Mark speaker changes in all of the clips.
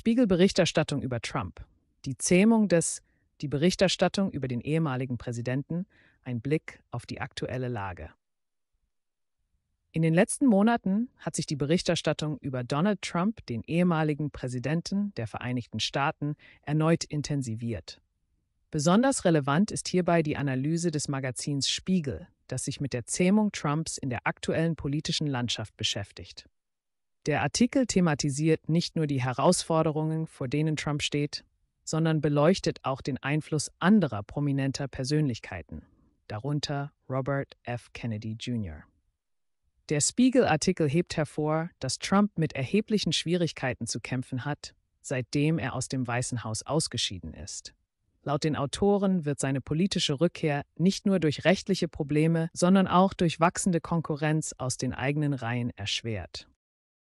Speaker 1: Spiegelberichterstattung über Trump. Die Zähmung des Die Berichterstattung über den ehemaligen Präsidenten. Ein Blick auf die aktuelle Lage. In den letzten Monaten hat sich die Berichterstattung über Donald Trump, den ehemaligen Präsidenten der Vereinigten Staaten, erneut intensiviert. Besonders relevant ist hierbei die Analyse des Magazins Spiegel, das sich mit der Zähmung Trumps in der aktuellen politischen Landschaft beschäftigt. Der Artikel thematisiert nicht nur die Herausforderungen, vor denen Trump steht, sondern beleuchtet auch den Einfluss anderer prominenter Persönlichkeiten, darunter Robert F. Kennedy Jr. Der Spiegel-Artikel hebt hervor, dass Trump mit erheblichen Schwierigkeiten zu kämpfen hat, seitdem er aus dem Weißen Haus ausgeschieden ist. Laut den Autoren wird seine politische Rückkehr nicht nur durch rechtliche Probleme, sondern auch durch wachsende Konkurrenz aus den eigenen Reihen erschwert.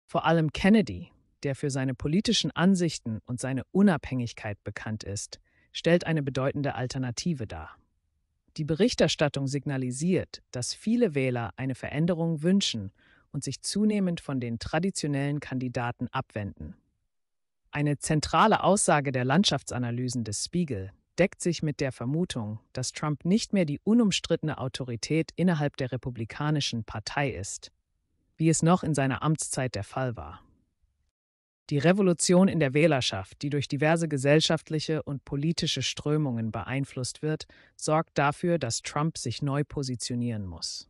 Speaker 1: Vor allem Kennedy, der für seine politischen Ansichten und seine Unabhängigkeit bekannt ist, stellt eine bedeutende Alternative dar. Die Berichterstattung signalisiert, dass viele Wähler eine Veränderung wünschen und sich zunehmend von den traditionellen Kandidaten abwenden. Eine zentrale Aussage der Landschaftsanalysen des Spiegel deckt sich mit der Vermutung, dass Trump nicht mehr die unumstrittene Autorität innerhalb der Republikanischen Partei ist, wie es noch in seiner Amtszeit der Fall war. Die Revolution in der Wählerschaft, die durch diverse gesellschaftliche und politische Strömungen beeinflusst wird, sorgt dafür, dass Trump sich neu positionieren muss.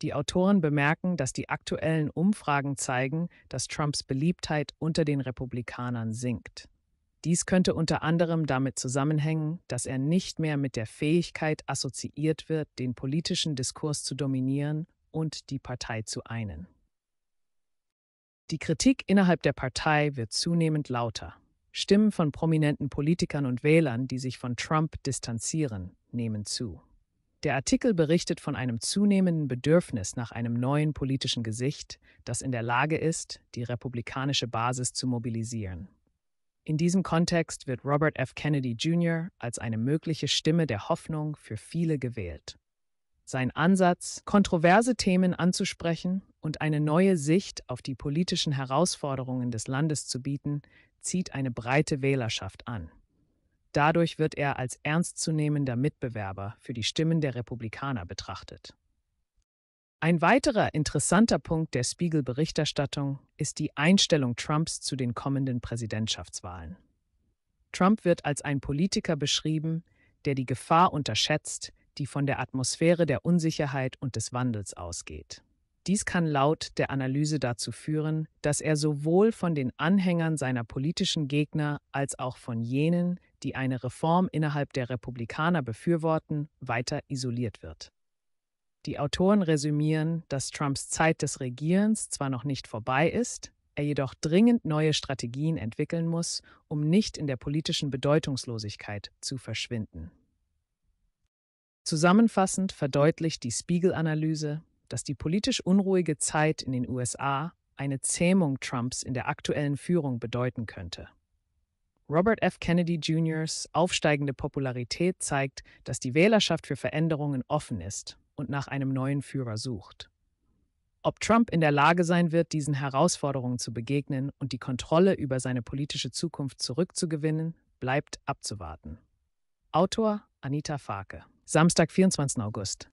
Speaker 1: Die Autoren bemerken, dass die aktuellen Umfragen zeigen, dass Trumps Beliebtheit unter den Republikanern sinkt. Dies könnte unter anderem damit zusammenhängen, dass er nicht mehr mit der Fähigkeit assoziiert wird, den politischen Diskurs zu dominieren und die Partei zu einen. Die Kritik innerhalb der Partei wird zunehmend lauter. Stimmen von prominenten Politikern und Wählern, die sich von Trump distanzieren, nehmen zu. Der Artikel berichtet von einem zunehmenden Bedürfnis nach einem neuen politischen Gesicht, das in der Lage ist, die republikanische Basis zu mobilisieren. In diesem Kontext wird Robert F. Kennedy Jr. als eine mögliche Stimme der Hoffnung für viele gewählt. Sein Ansatz, kontroverse Themen anzusprechen und eine neue Sicht auf die politischen Herausforderungen des Landes zu bieten, zieht eine breite Wählerschaft an. Dadurch wird er als ernstzunehmender Mitbewerber für die Stimmen der Republikaner betrachtet. Ein weiterer interessanter Punkt der Spiegel-Berichterstattung ist die Einstellung Trumps zu den kommenden Präsidentschaftswahlen. Trump wird als ein Politiker beschrieben, der die Gefahr unterschätzt, die von der Atmosphäre der Unsicherheit und des Wandels ausgeht. Dies kann laut der Analyse dazu führen, dass er sowohl von den Anhängern seiner politischen Gegner als auch von jenen, die eine Reform innerhalb der Republikaner befürworten, weiter isoliert wird. Die Autoren resümieren, dass Trumps Zeit des Regierens zwar noch nicht vorbei ist, er jedoch dringend neue Strategien entwickeln muss, um nicht in der politischen Bedeutungslosigkeit zu verschwinden. Zusammenfassend verdeutlicht die Spiegel-Analyse, dass die politisch unruhige Zeit in den USA eine Zähmung Trumps in der aktuellen Führung bedeuten könnte. Robert F. Kennedy Jr.'s aufsteigende Popularität zeigt, dass die Wählerschaft für Veränderungen offen ist und nach einem neuen Führer sucht. Ob Trump in der Lage sein wird, diesen Herausforderungen zu begegnen und die Kontrolle über seine politische Zukunft zurückzugewinnen, bleibt abzuwarten. Autor Anita Farke Samstag, 24. August.